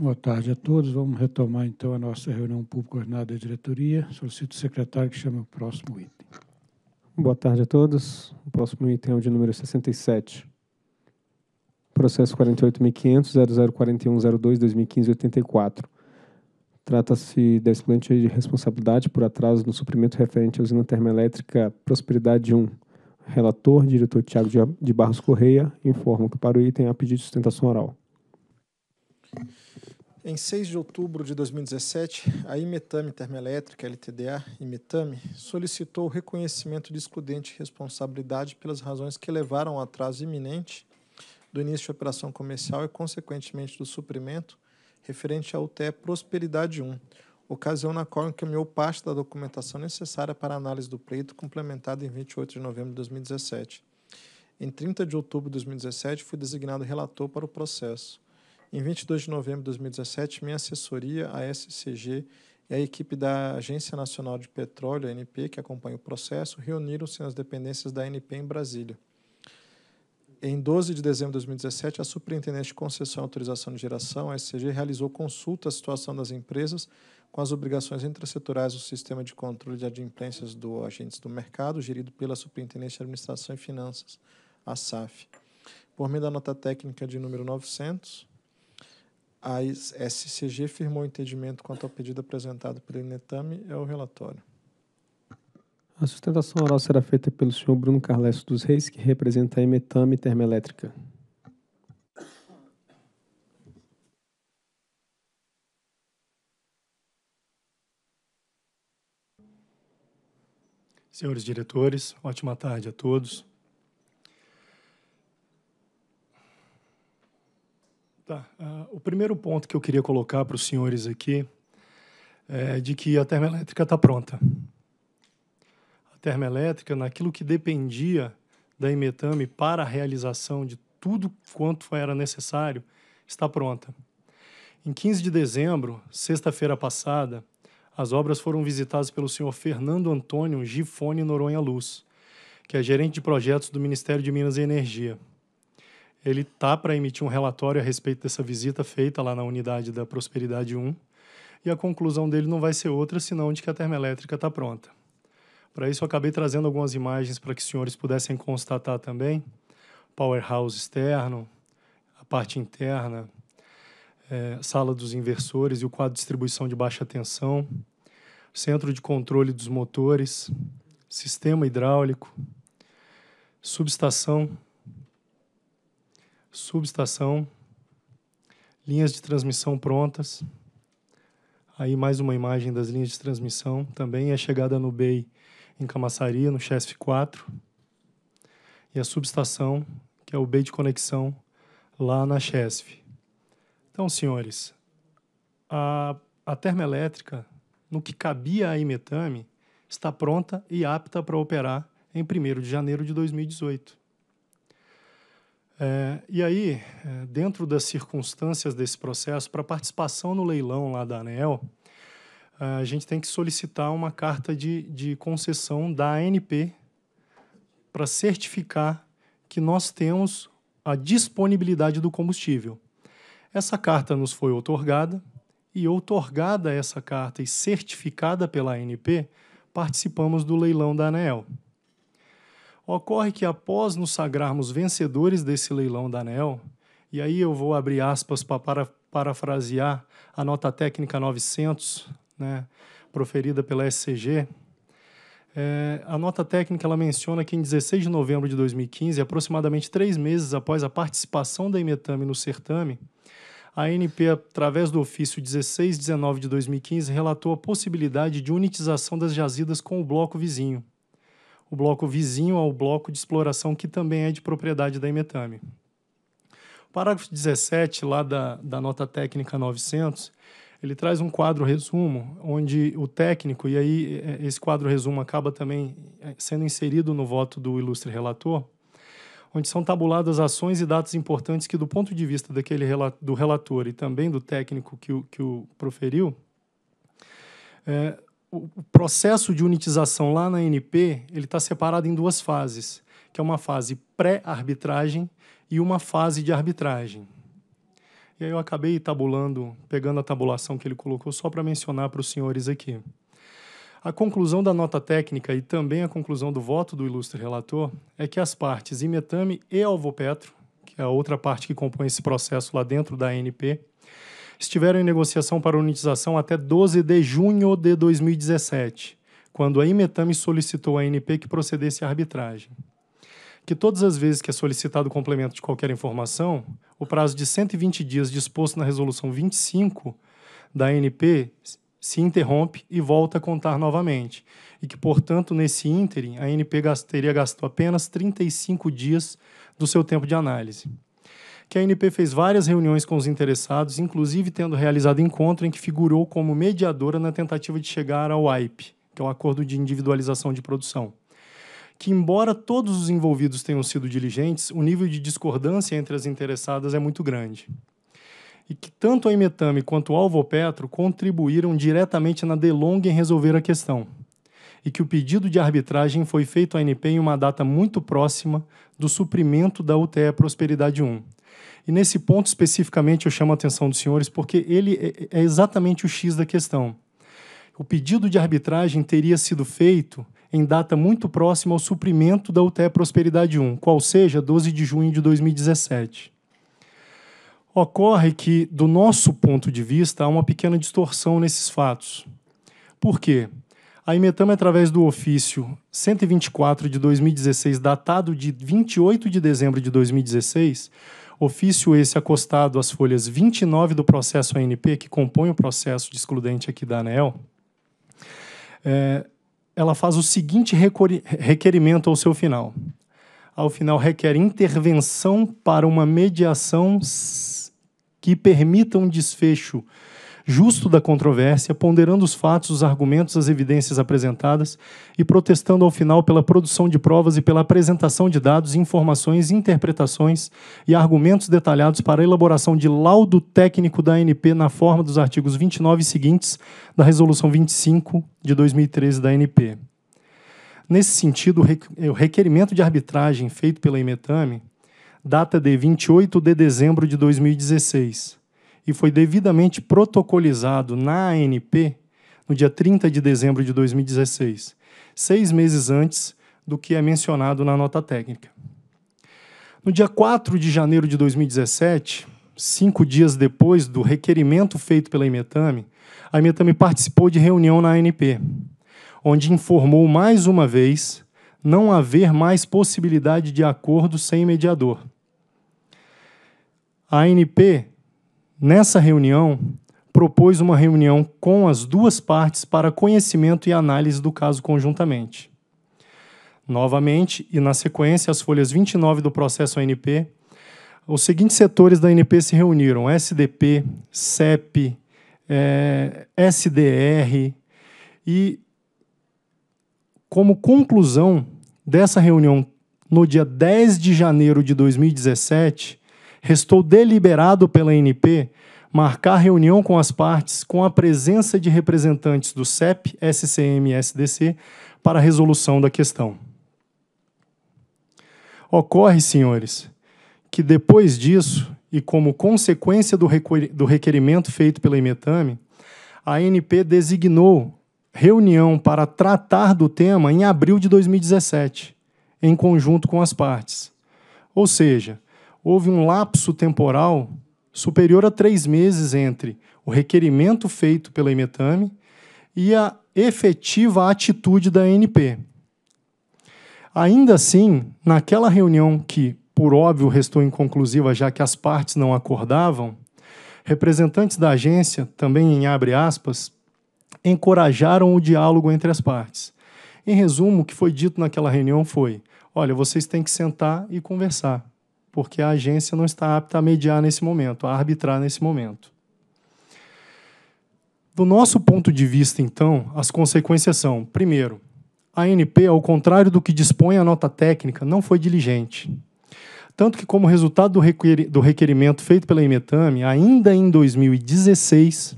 Boa tarde a todos. Vamos retomar então a nossa reunião pública ordenada da diretoria. Solicito o secretário que chame o próximo item. Boa tarde a todos. O próximo item é o de número 67. Processo 48.500.0041.02.2015.84. Trata-se da explante de responsabilidade por atraso no suprimento referente à usina termoelétrica Prosperidade 1. Relator, diretor Tiago de Barros Correia, informa que para o item há pedido de sustentação oral. Em 6 de outubro de 2017, a Imetame Termoelétrica LTDA, Imetame, solicitou o reconhecimento de excludente responsabilidade pelas razões que levaram ao atraso iminente do início de operação comercial e, consequentemente, do suprimento referente à UTE Prosperidade 1, ocasião na qual encaminhou parte da documentação necessária para análise do pleito, complementada em 28 de novembro de 2017. Em 30 de outubro de 2017, fui designado relator para o processo. Em 22 de novembro de 2017, minha assessoria, a SCG, e a equipe da Agência Nacional de Petróleo, ANP, que acompanha o processo, reuniram-se nas dependências da ANP em Brasília. Em 12 de dezembro de 2017, a Superintendente de Concessão e Autorização de Geração, a SCG, realizou consulta à situação das empresas com as obrigações intrasetorais do Sistema de Controle de Adimplências do Agentes do Mercado, gerido pela Superintendência de Administração e Finanças, a SAF. Por meio da nota técnica de número 900, a SCG firmou o entendimento quanto ao pedido apresentado pelo Inetame. É o relatório. A sustentação oral será feita pelo senhor Bruno Carlesso dos Reis, que representa a Emetame Termoelétrica. Senhores diretores, ótima tarde a todos. Tá, ah, o primeiro ponto que eu queria colocar para os senhores aqui é de que a termoelétrica está pronta. A termoelétrica, naquilo que dependia da Imetame para a realização de tudo quanto era necessário, está pronta. Em 15 de dezembro, sexta-feira passada, as obras foram visitadas pelo senhor Fernando Antônio Gifone Noronha Luz, que é gerente de projetos do Ministério de Minas e Energia ele tá para emitir um relatório a respeito dessa visita feita lá na unidade da Prosperidade 1, e a conclusão dele não vai ser outra senão de que a termoelétrica está pronta. Para isso, eu acabei trazendo algumas imagens para que os senhores pudessem constatar também: powerhouse externo, a parte interna, é, sala dos inversores e o quadro de distribuição de baixa tensão, centro de controle dos motores, sistema hidráulico, subestação subestação, linhas de transmissão prontas. Aí mais uma imagem das linhas de transmissão, também a é chegada no BEI em Camaçaria, no Chesf 4, e a subestação, que é o BEI de conexão lá na Chesf. Então, senhores, a, a termoelétrica, no que cabia a Imetame, está pronta e apta para operar em 1 de janeiro de 2018. É, e aí, é, dentro das circunstâncias desse processo, para participação no leilão lá da ANEL, é, a gente tem que solicitar uma carta de, de concessão da ANP para certificar que nós temos a disponibilidade do combustível. Essa carta nos foi outorgada e, outorgada essa carta e certificada pela ANP, participamos do leilão da ANEL. Ocorre que após nos sagrarmos vencedores desse leilão da ANEL, e aí eu vou abrir aspas para parafrasear a nota técnica 900, né, proferida pela SCG, é, a nota técnica ela menciona que em 16 de novembro de 2015, aproximadamente três meses após a participação da Imetame no certame, a ANP, através do ofício 1619 de 2015, relatou a possibilidade de unitização das jazidas com o bloco vizinho o bloco vizinho ao bloco de exploração, que também é de propriedade da Imetame. O parágrafo 17, lá da, da nota técnica 900, ele traz um quadro resumo, onde o técnico, e aí é, é, esse quadro resumo acaba também é, sendo inserido no voto do ilustre relator, onde são tabuladas ações e datas importantes que, do ponto de vista daquele do relator e também do técnico que o, que o proferiu, é, o processo de unitização lá na NP ele está separado em duas fases, que é uma fase pré-arbitragem e uma fase de arbitragem. E aí eu acabei tabulando, pegando a tabulação que ele colocou só para mencionar para os senhores aqui. A conclusão da nota técnica e também a conclusão do voto do ilustre relator é que as partes Imetame e Alvopetro, que é a outra parte que compõe esse processo lá dentro da ANP, estiveram em negociação para unitização até 12 de junho de 2017, quando a Imetame solicitou à ANP que procedesse à arbitragem. Que todas as vezes que é solicitado o complemento de qualquer informação, o prazo de 120 dias disposto na Resolução 25 da ANP se interrompe e volta a contar novamente, e que, portanto, nesse ínterim, a ANP teria gasto apenas 35 dias do seu tempo de análise que a ANP fez várias reuniões com os interessados, inclusive tendo realizado encontro em que figurou como mediadora na tentativa de chegar ao AIP, que é o Acordo de Individualização de Produção. Que, embora todos os envolvidos tenham sido diligentes, o nível de discordância entre as interessadas é muito grande e que tanto a Imetame quanto o Alvo Petro contribuíram diretamente na delonga em resolver a questão, e que o pedido de arbitragem foi feito à ANP em uma data muito próxima do suprimento da UTE Prosperidade 1, e nesse ponto especificamente eu chamo a atenção dos senhores porque ele é, é exatamente o X da questão. O pedido de arbitragem teria sido feito em data muito próxima ao suprimento da UTE Prosperidade 1, qual seja 12 de junho de 2017. Ocorre que, do nosso ponto de vista, há uma pequena distorção nesses fatos. Por quê? A Imetama, através do ofício 124 de 2016, datado de 28 de dezembro de 2016, ofício esse acostado às folhas 29 do processo ANP, que compõe o processo de excludente aqui da ANEL, é, ela faz o seguinte requerimento ao seu final. Ao final, requer intervenção para uma mediação que permita um desfecho justo da controvérsia, ponderando os fatos, os argumentos, as evidências apresentadas e protestando ao final pela produção de provas e pela apresentação de dados, informações, interpretações e argumentos detalhados para a elaboração de laudo técnico da ANP na forma dos artigos 29 seguintes da Resolução 25 de 2013 da ANP. Nesse sentido, o requerimento de arbitragem feito pela Imetame data de 28 de dezembro de 2016 e foi devidamente protocolizado na ANP no dia 30 de dezembro de 2016, seis meses antes do que é mencionado na nota técnica. No dia 4 de janeiro de 2017, cinco dias depois do requerimento feito pela Imetame, a Imetame participou de reunião na ANP, onde informou mais uma vez não haver mais possibilidade de acordo sem mediador. A ANP Nessa reunião, propôs uma reunião com as duas partes para conhecimento e análise do caso conjuntamente. Novamente, e na sequência, as folhas 29 do processo ANP, os seguintes setores da ANP se reuniram: SDP, CEP, eh, SDR, e como conclusão dessa reunião, no dia 10 de janeiro de 2017, restou deliberado pela NP marcar reunião com as partes com a presença de representantes do CEP, SCM e SDC para resolução da questão. Ocorre, senhores, que depois disso, e como consequência do requerimento feito pela Imetame, a NP designou reunião para tratar do tema em abril de 2017, em conjunto com as partes. Ou seja, houve um lapso temporal superior a três meses entre o requerimento feito pela Imetame e a efetiva atitude da ANP. Ainda assim, naquela reunião que, por óbvio, restou inconclusiva já que as partes não acordavam, representantes da agência, também em abre aspas, encorajaram o diálogo entre as partes. Em resumo, o que foi dito naquela reunião foi: olha, vocês têm que sentar e conversar porque a agência não está apta a mediar nesse momento, a arbitrar nesse momento. Do nosso ponto de vista, então, as consequências são: primeiro, a ANP, ao contrário do que dispõe a nota técnica, não foi diligente. Tanto que, como resultado do requerimento feito pela Imetame, ainda em 2016,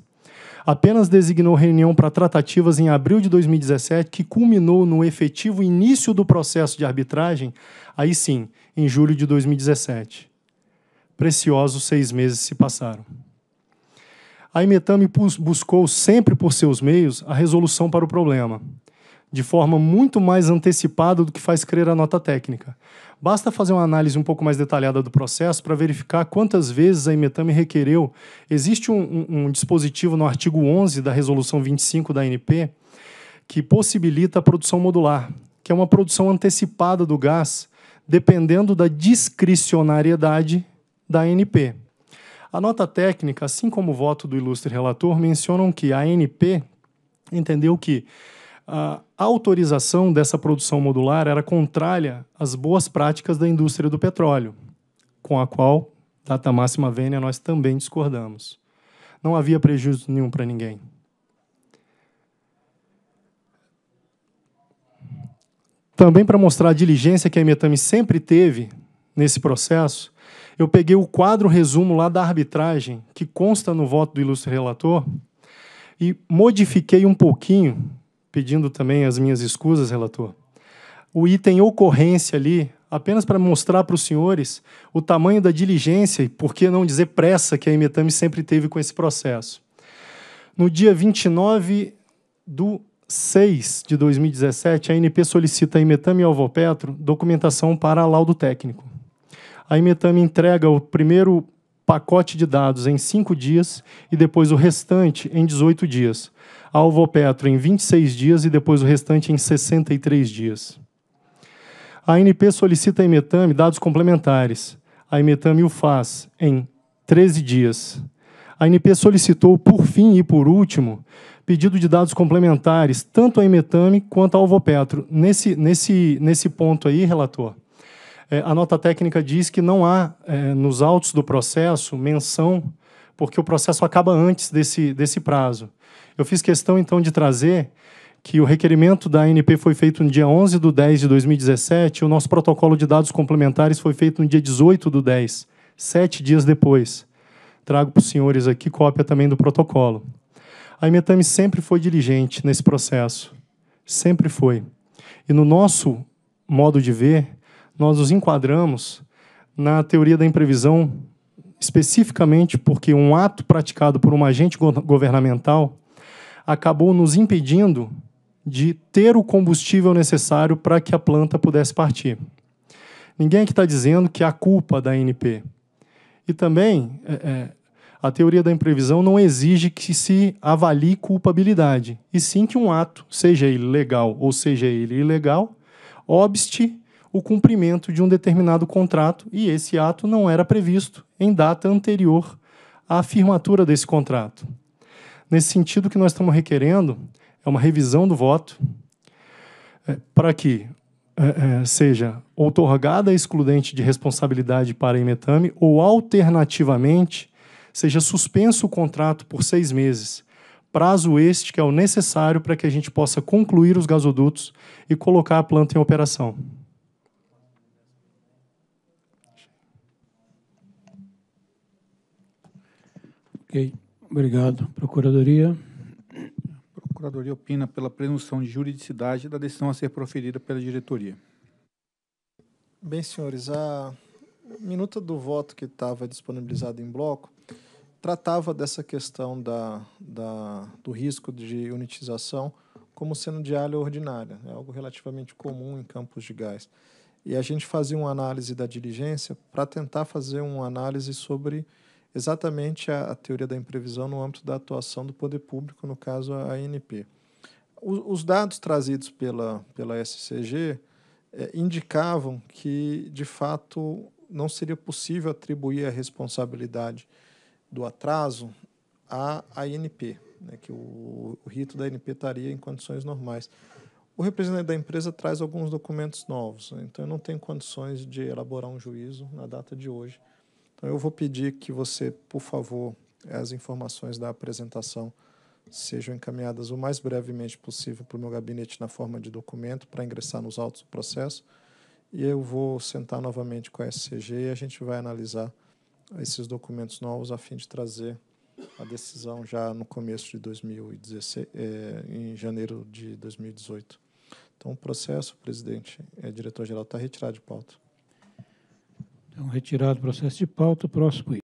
apenas designou reunião para tratativas em abril de 2017, que culminou no efetivo início do processo de arbitragem, aí sim, em julho de 2017. Preciosos seis meses se passaram. A Imetami buscou sempre por seus meios a resolução para o problema, de forma muito mais antecipada do que faz crer a nota técnica. Basta fazer uma análise um pouco mais detalhada do processo para verificar quantas vezes a Imetame requereu. Existe um, um, um dispositivo no artigo 11 da Resolução 25 da ANP que possibilita a produção modular, que é uma produção antecipada do gás, dependendo da discricionariedade da ANP. A nota técnica, assim como o voto do ilustre relator, mencionam que a ANP entendeu que a autorização dessa produção modular era contrária às boas práticas da indústria do petróleo, com a qual, data máxima vênia, nós também discordamos. Não havia prejuízo nenhum para ninguém. Também para mostrar a diligência que a Emetami sempre teve nesse processo, eu peguei o quadro resumo lá da arbitragem, que consta no voto do ilustre relator, e modifiquei um pouquinho pedindo também as minhas escusas, relator, o item ocorrência ali, apenas para mostrar para os senhores o tamanho da diligência e, por que não dizer pressa, que a Imetame sempre teve com esse processo. No dia 29 do 6 de 2017, a ANP solicita a Imetame e Alvopetro documentação para laudo técnico. A Imetame entrega o primeiro pacote de dados em cinco dias e depois o restante em 18 dias a Alvopetro em 26 dias e depois o restante em 63 dias. A ANP solicita a Imetame dados complementares. A Imetame o faz em 13 dias. A ANP solicitou, por fim e por último, pedido de dados complementares, tanto à Imetame quanto à Alvopetro. Nesse, nesse, nesse ponto aí, relator, é, a nota técnica diz que não há, é, nos autos do processo, menção, porque o processo acaba antes desse, desse prazo. Eu fiz questão, então, de trazer que o requerimento da ANP foi feito no dia 11 de 10 de 2017 e o nosso protocolo de dados complementares foi feito no dia 18 de 10, sete dias depois. Trago para os senhores aqui cópia também do protocolo. A Imetame sempre foi diligente nesse processo, sempre foi. E no nosso modo de ver, nós nos enquadramos na teoria da imprevisão especificamente porque um ato praticado por um agente governamental acabou nos impedindo de ter o combustível necessário para que a planta pudesse partir. Ninguém aqui está dizendo que é a culpa da NP. E também, é, é, a teoria da imprevisão não exige que se avalie culpabilidade, e sim que um ato, seja ele legal ou seja ele ilegal, obste o cumprimento de um determinado contrato e esse ato não era previsto em data anterior à firmatura desse contrato. Nesse sentido, o que nós estamos requerendo é uma revisão do voto é, para que é, é, seja outorgada excludente de responsabilidade para a Imetame ou, alternativamente, seja suspenso o contrato por seis meses, prazo este que é o necessário para que a gente possa concluir os gasodutos e colocar a planta em operação. Ok. Obrigado. Procuradoria. A Procuradoria opina pela presunção de juridicidade da decisão a ser proferida pela diretoria. Bem, senhores, a minuta do voto que estava disponibilizada em bloco tratava dessa questão da, da, do risco de unitização como sendo de ordinária, é algo relativamente comum em campos de gás. E a gente fazia uma análise da diligência para tentar fazer uma análise sobre exatamente a, a, teoria da imprevisão no âmbito da atuação do poder público, no caso a ANP. O, os dados trazidos pela, pela SCG é, indicavam que, de fato, não seria possível atribuir a responsabilidade do atraso à ANP, né, que o, o rito da ANP estaria em condições normais. O representante da empresa traz alguns documentos novos, né, então eu não tenho condições de elaborar um juízo na data de hoje então, eu vou pedir que você, por favor, as informações da apresentação sejam encaminhadas o mais brevemente possível para o meu gabinete na forma de documento para ingressar nos autos do processo. E eu vou sentar novamente com a SCG e a gente vai analisar esses documentos novos a fim de trazer a decisão já no começo de 2016, é, em janeiro de 2018. Então, o processo, presidente, é, diretor-geral, está retirado de pauta. Então, retirado o processo de pauta, próximo item.